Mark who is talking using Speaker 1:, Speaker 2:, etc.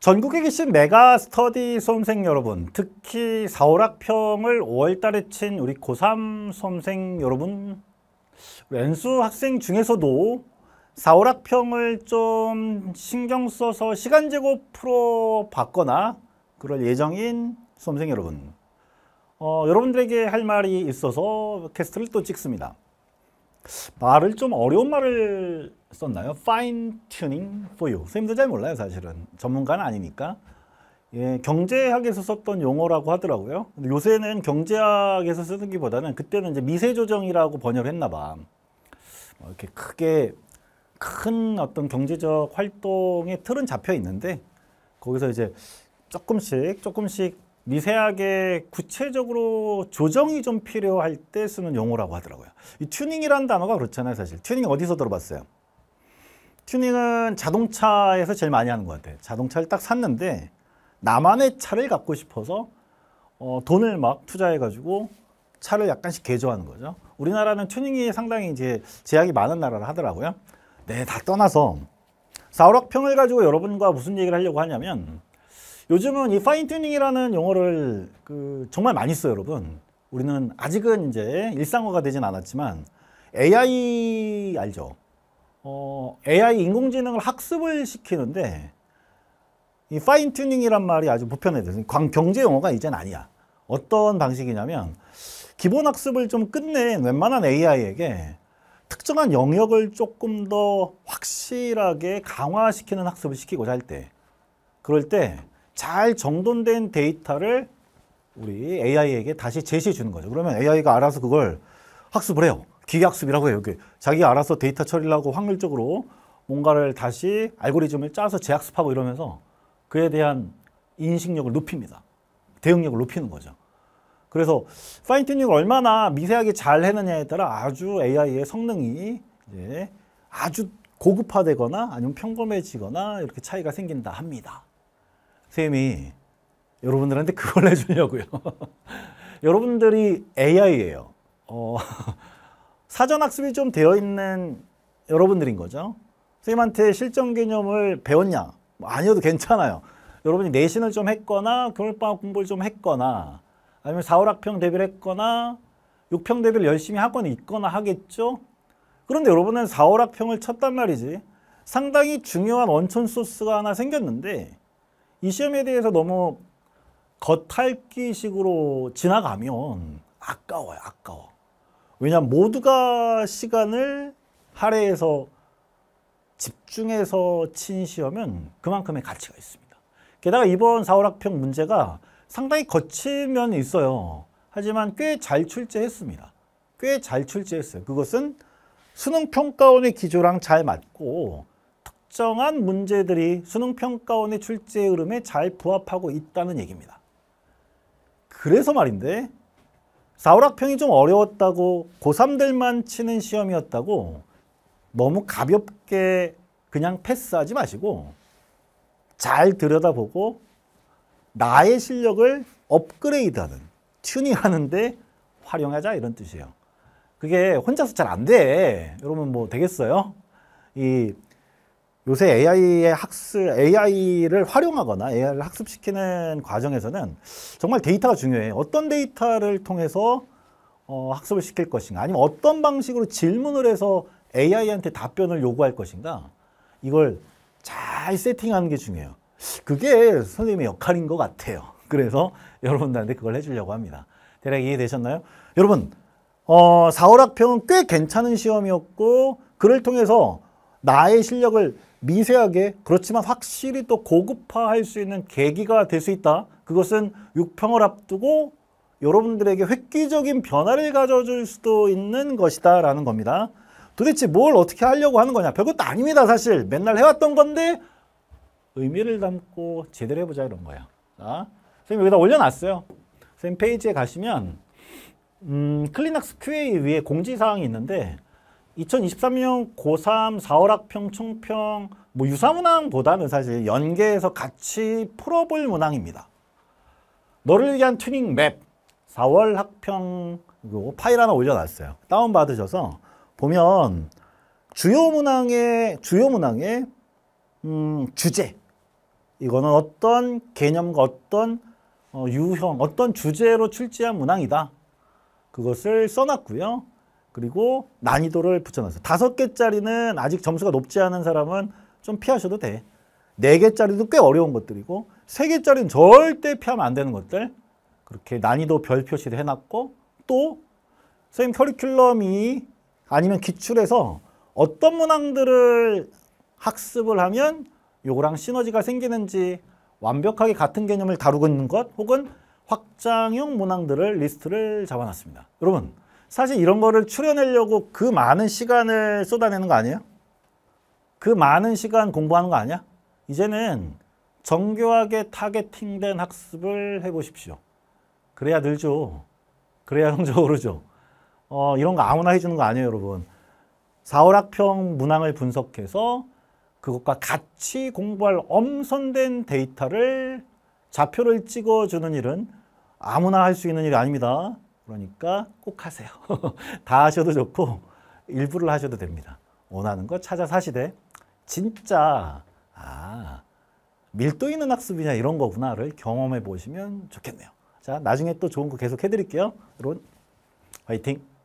Speaker 1: 전국에 계신 메가 스터디 수험생 여러분, 특히 4, 월학평을 5월달에 친 우리 고3 수험생 여러분, 왼수 학생 중에서도 4, 월학평을좀 신경 써서 시간 제곱 풀어봤거나 그럴 예정인 수험생 여러분, 어, 여러분들에게 할 말이 있어서 캐스트를 또 찍습니다. 말을 좀 어려운 말을 썼나요? Fine Tuning for You. 선생님들 잘 몰라요 사실은. 전문가는 아니니까. 예, 경제학에서 썼던 용어라고 하더라고요. 근데 요새는 경제학에서 쓰기보다는 그때는 이제 미세 조정이라고 번역을 했나 봐. 뭐 이렇게 크게 큰 어떤 경제적 활동의 틀은 잡혀 있는데 거기서 이제 조금씩 조금씩 미세하게 구체적으로 조정이 좀 필요할 때 쓰는 용어라고 하더라고요. 이 튜닝이라는 단어가 그렇잖아요, 사실. 튜닝 어디서 들어봤어요? 튜닝은 자동차에서 제일 많이 하는 것 같아요. 자동차를 딱 샀는데 나만의 차를 갖고 싶어서 어, 돈을 막 투자해가지고 차를 약간씩 개조하는 거죠. 우리나라는 튜닝이 상당히 이제 제약이 많은 나라라 하더라고요. 네, 다 떠나서 사우락평을 가지고 여러분과 무슨 얘기를 하려고 하냐면 요즘은 이 파인 튜닝이라는 용어를 그 정말 많이 써요, 여러분. 우리는 아직은 이제 일상화가 되진 않았지만 AI 알죠? 어, AI 인공지능을 학습을 시키는데 이 파인 튜닝이란 말이 아주 보편화졌어광 경제 용어가 이젠 아니야. 어떤 방식이냐면 기본 학습을 좀 끝낸 웬만한 AI에게 특정한 영역을 조금 더 확실하게 강화시키는 학습을 시키고자 할 때 그럴 때 잘 정돈된 데이터를 우리 AI에게 다시 제시해 주는 거죠. 그러면 AI가 알아서 그걸 학습을 해요. 기계학습이라고 해요. 기 자기가 알아서 데이터 처리를 하고 확률적으로 뭔가를 다시 알고리즘을 짜서 재학습하고 이러면서 그에 대한 인식력을 높입니다. 대응력을 높이는 거죠. 그래서 파인튜닝을 얼마나 미세하게 잘 해느냐에 따라 아주 AI의 성능이 이제 아주 고급화되거나 아니면 평범해지거나 이렇게 차이가 생긴다 합니다. 쌤이 여러분들한테 그걸 해주려고요. 여러분들이 AI예요. 어, 사전학습이 좀 되어 있는 여러분들인 거죠. 선생님한테 실전 개념을 배웠냐? 뭐 아니어도 괜찮아요. 여러분이 내신을 좀 했거나 겨울방학 공부를 좀 했거나 아니면 4, 5학평 대비를 했거나 6평 대비를 열심히 하거나 있거나 하겠죠? 그런데 여러분은 4, 5학평을 쳤단 말이지. 상당히 중요한 원천 소스가 하나 생겼는데 이 시험에 대해서 너무 겉핥기식으로 지나가면 아까워요. 아까워. 왜냐하면 모두가 시간을 할애해서 집중해서 친 시험은 그만큼의 가치가 있습니다. 게다가 이번 4월 학평 문제가 상당히 거친 면이 있어요. 하지만 꽤 잘 출제했습니다. 꽤 잘 출제했어요. 그것은 수능평가원의 기조랑 잘 맞고 특정한 문제들이 수능평가원의 출제 흐름에 잘 부합하고 있다는 얘기입니다. 그래서 말인데 사우락평이좀 어려웠다고 고3들만 치는 시험이었다고 너무 가볍게 그냥 패스하지 마시고 잘 들여다보고 나의 실력을 업그레이드하는 튜닝하는데 활용하자 이런 뜻이에요. 그게 혼자서 잘 안 돼. 여러분 뭐 되겠어요? 이 요새 AI의 학습, AI를 활용하거나 AI를 학습시키는 과정에서는 정말 데이터가 중요해. 요 어떤 데이터를 통해서 어, 학습을 시킬 것인가 아니면 어떤 방식으로 질문을 해서 AI한테 답변을 요구할 것인가 이걸 잘 세팅하는 게 중요해요. 그게 선생님의 역할인 것 같아요. 그래서 여러분들한테 그걸 해주려고 합니다. 대략 이해되셨나요? 여러분, 어, 4월 학평은 꽤 괜찮은 시험이었고 그를 통해서 나의 실력을 미세하게 그렇지만 확실히 또 고급화할 수 있는 계기가 될 수 있다. 그것은 육평을 앞두고 여러분들에게 획기적인 변화를 가져줄 수도 있는 것이다 라는 겁니다. 도대체 뭘 어떻게 하려고 하는 거냐. 별것도 아닙니다 사실. 맨날 해왔던 건데 의미를 담고 제대로 해보자 이런 거예요. 자, 선생님 여기다 올려놨어요. 선생님 페이지에 가시면 음, 클리낙스 QA 위에 공지사항이 있는데 2023년 고3 4월학평 총평 뭐 유사문항보다는 사실 연계해서 같이 풀어볼 문항입니다. 너를 위한 튜닝 맵 4월 학평 파일 하나 올려놨어요. 다운받으셔서 보면 주요 문항의 주요 문항의 음, 주제 이거는 어떤 개념과 어떤 어, 유형 어떤 주제로 출제한 문항이다. 그것을 써놨고요. 그리고 난이도를 붙여놨어요. 다섯 개짜리는 아직 점수가 높지 않은 사람은 좀 피하셔도 돼. 네 개짜리도 꽤 어려운 것들이고 세 개짜리는 절대 피하면 안 되는 것들 그렇게 난이도 별 표시를 해놨고 또 선생님 커리큘럼이 아니면 기출에서 어떤 문항들을 학습을 하면 요거랑 시너지가 생기는지 완벽하게 같은 개념을 다루고 있는 것 혹은 확장형 문항들을 리스트를 잡아놨습니다. 여러분 사실 이런 거를 추려내려고 그 많은 시간을 쏟아내는 거 아니에요? 그 많은 시간 공부하는 거 아니야? 이제는 정교하게 타겟팅된 학습을 해보십시오. 그래야 늘죠. 그래야 성적 오르죠. 어, 이런 거 아무나 해주는 거 아니에요, 여러분. 4월 학평 문항을 분석해서 그것과 같이 공부할 엄선된 데이터를 좌표를 찍어주는 일은 아무나 할 수 있는 일이 아닙니다. 그러니까 꼭 하세요. 다 하셔도 좋고 일부를 하셔도 됩니다. 원하는 거 찾아 사시되 진짜 아 밀도 있는 학습이냐 이런 거구나를 경험해 보시면 좋겠네요. 자 나중에 또 좋은 거 계속 해드릴게요. 여러분 화이팅!